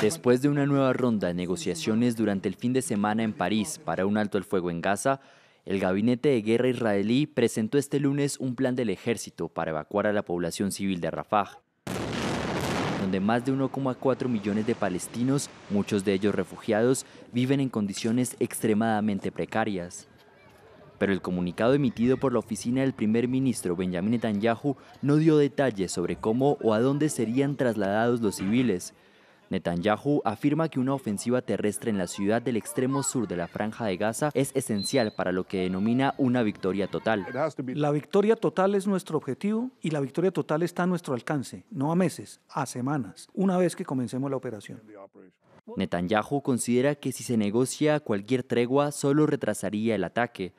Después de una nueva ronda de negociaciones durante el fin de semana en París para un alto el fuego en Gaza, el gabinete de guerra israelí presentó este lunes un plan del ejército para evacuar a la población civil de Rafah, donde más de 1,4 millones de palestinos, muchos de ellos refugiados, viven en condiciones extremadamente precarias pero el comunicado emitido por la oficina del primer ministro Benjamin Netanyahu no dio detalles sobre cómo o a dónde serían trasladados los civiles. Netanyahu afirma que una ofensiva terrestre en la ciudad del extremo sur de la franja de Gaza es esencial para lo que denomina una victoria total. La victoria total es nuestro objetivo y la victoria total está a nuestro alcance, no a meses, a semanas, una vez que comencemos la operación. Netanyahu considera que si se negocia cualquier tregua solo retrasaría el ataque.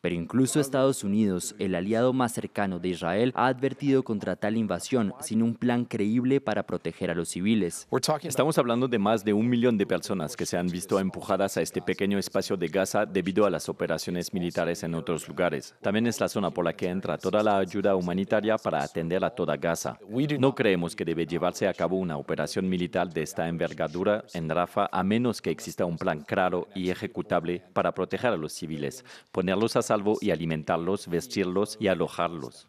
Pero incluso Estados Unidos, el aliado más cercano de Israel, ha advertido contra tal invasión sin un plan creíble para proteger a los civiles. Estamos hablando de más de un millón de personas que se han visto empujadas a este pequeño espacio de Gaza debido a las operaciones militares en otros lugares. También es la zona por la que entra toda la ayuda humanitaria para atender a toda Gaza. No creemos que debe llevarse a cabo una operación militar de esta envergadura en Rafa a menos que exista un plan claro y ejecutable para proteger a los civiles, ponerlos a salvo y alimentarlos, vestirlos y alojarlos.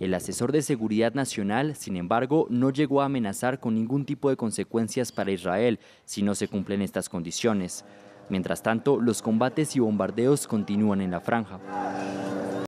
El asesor de seguridad nacional, sin embargo, no llegó a amenazar con ningún tipo de consecuencias para Israel si no se cumplen estas condiciones. Mientras tanto, los combates y bombardeos continúan en la franja.